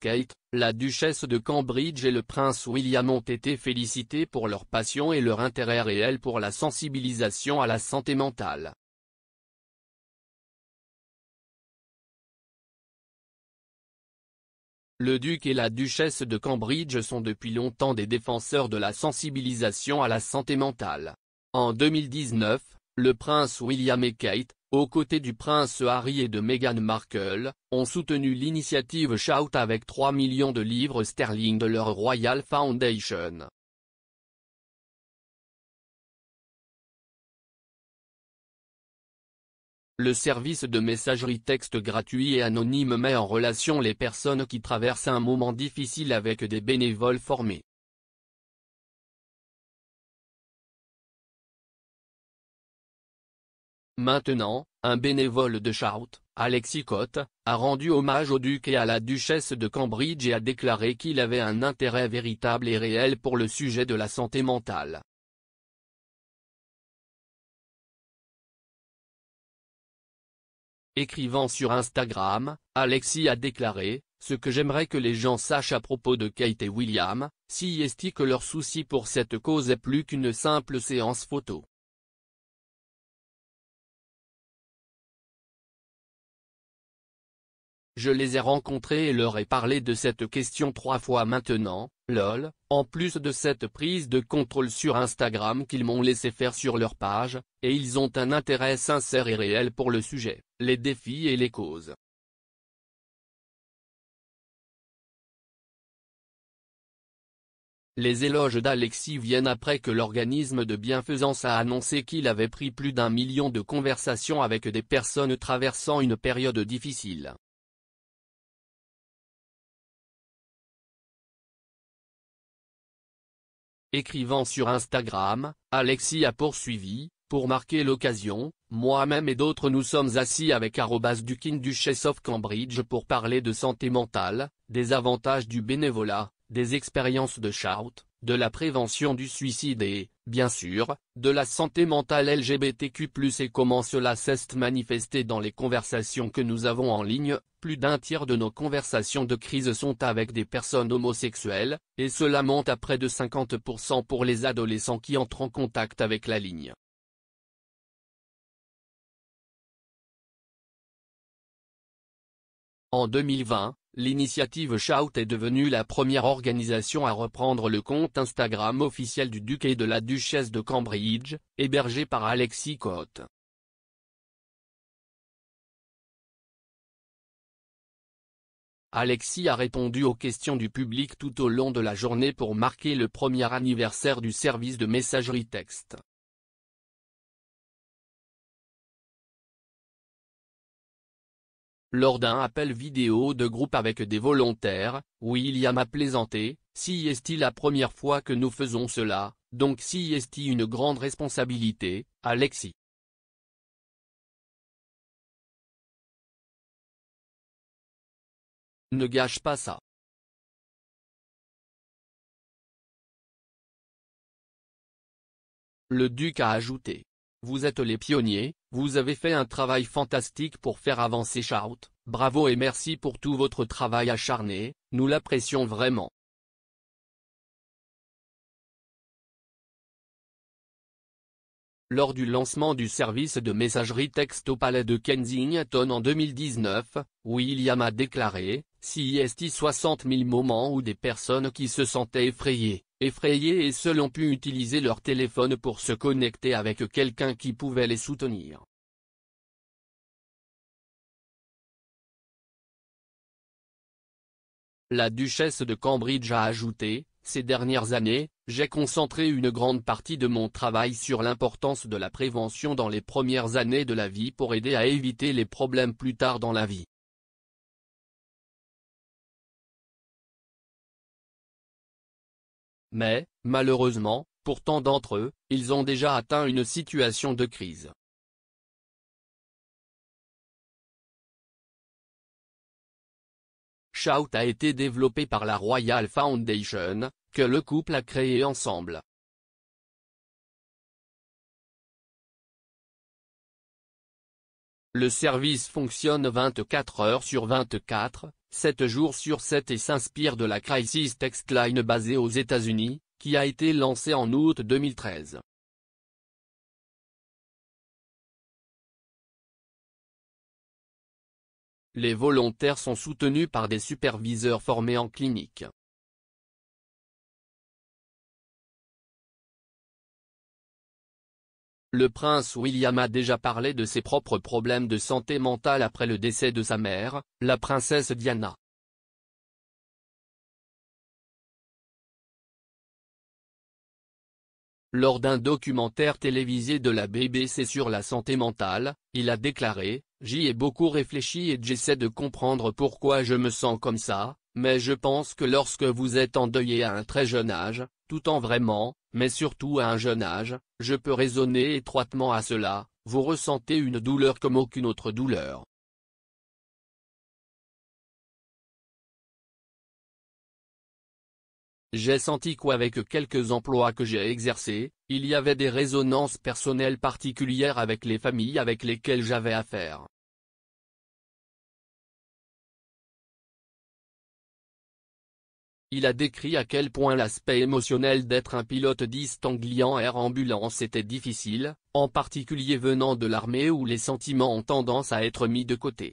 Kate, la duchesse de Cambridge et le prince William ont été félicités pour leur passion et leur intérêt réel pour la sensibilisation à la santé mentale. Le duc et la duchesse de Cambridge sont depuis longtemps des défenseurs de la sensibilisation à la santé mentale. En 2019, le prince William et Kate, aux côtés du prince Harry et de Meghan Markle, ont soutenu l'initiative Shout avec 3 millions de livres sterling de leur Royal Foundation. Le service de messagerie texte gratuit et anonyme met en relation les personnes qui traversent un moment difficile avec des bénévoles formés. Maintenant, un bénévole de Chartres, Alexis Cotte, a rendu hommage au duc et à la duchesse de Cambridge et a déclaré qu'il avait un intérêt véritable et réel pour le sujet de la santé mentale. Écrivant sur Instagram, Alexis a déclaré, ce que j'aimerais que les gens sachent à propos de Kate et William, c'est que leur souci pour cette cause est plus qu'une simple séance photo. Je les ai rencontrés et leur ai parlé de cette question trois fois maintenant, lol, en plus de cette prise de contrôle sur Instagram qu'ils m'ont laissé faire sur leur page, et ils ont un intérêt sincère et réel pour le sujet, les défis et les causes. Les éloges d'Alexis viennent après que l'organisme de bienfaisance a annoncé qu'il avait pris plus d'un million de conversations avec des personnes traversant une période difficile. Écrivant sur Instagram, Alexis a poursuivi, pour marquer l'occasion, moi-même et d'autres nous sommes assis avec Dukin Duchess of Cambridge pour parler de santé mentale, des avantages du bénévolat, des expériences de shout, de la prévention du suicide et, bien sûr, de la santé mentale LGBTQ+, et comment cela s'est manifesté dans les conversations que nous avons en ligne, plus d'un tiers de nos conversations de crise sont avec des personnes homosexuelles, et cela monte à près de 50% pour les adolescents qui entrent en contact avec la ligne. En 2020, l'initiative Shout est devenue la première organisation à reprendre le compte Instagram officiel du duc et de la duchesse de Cambridge, hébergé par Alexis Cote. Alexis a répondu aux questions du public tout au long de la journée pour marquer le premier anniversaire du service de messagerie texte. Lors d'un appel vidéo de groupe avec des volontaires, William a plaisanté, si est-il la première fois que nous faisons cela, donc si est-il une grande responsabilité, Alexis. Ne gâche pas ça. Le duc a ajouté. Vous êtes les pionniers, vous avez fait un travail fantastique pour faire avancer Shout, bravo et merci pour tout votre travail acharné, nous l'apprécions vraiment. Lors du lancement du service de messagerie texte au palais de Kensington en 2019, William a déclaré, est-il 60 000 moments où des personnes qui se sentaient effrayées, Effrayés et seuls ont pu utiliser leur téléphone pour se connecter avec quelqu'un qui pouvait les soutenir. La duchesse de Cambridge a ajouté, ces dernières années, j'ai concentré une grande partie de mon travail sur l'importance de la prévention dans les premières années de la vie pour aider à éviter les problèmes plus tard dans la vie. Mais, malheureusement, pour tant d'entre eux, ils ont déjà atteint une situation de crise. Shout a été développé par la Royal Foundation, que le couple a créé ensemble. Le service fonctionne 24 heures sur 24, 7 jours sur 7 et s'inspire de la Crisis Textline basée aux États-Unis, qui a été lancée en août 2013. Les volontaires sont soutenus par des superviseurs formés en clinique. Le prince William a déjà parlé de ses propres problèmes de santé mentale après le décès de sa mère, la princesse Diana. Lors d'un documentaire télévisé de la BBC sur la santé mentale, il a déclaré, « J'y ai beaucoup réfléchi et j'essaie de comprendre pourquoi je me sens comme ça, mais je pense que lorsque vous êtes endeuillé à un très jeune âge, tout en vraiment, mais surtout à un jeune âge, je peux raisonner étroitement à cela, vous ressentez une douleur comme aucune autre douleur. J'ai senti qu'avec quelques emplois que j'ai exercés, il y avait des résonances personnelles particulières avec les familles avec lesquelles j'avais affaire. Il a décrit à quel point l'aspect émotionnel d'être un pilote distangliant Air Ambulance était difficile, en particulier venant de l'armée où les sentiments ont tendance à être mis de côté.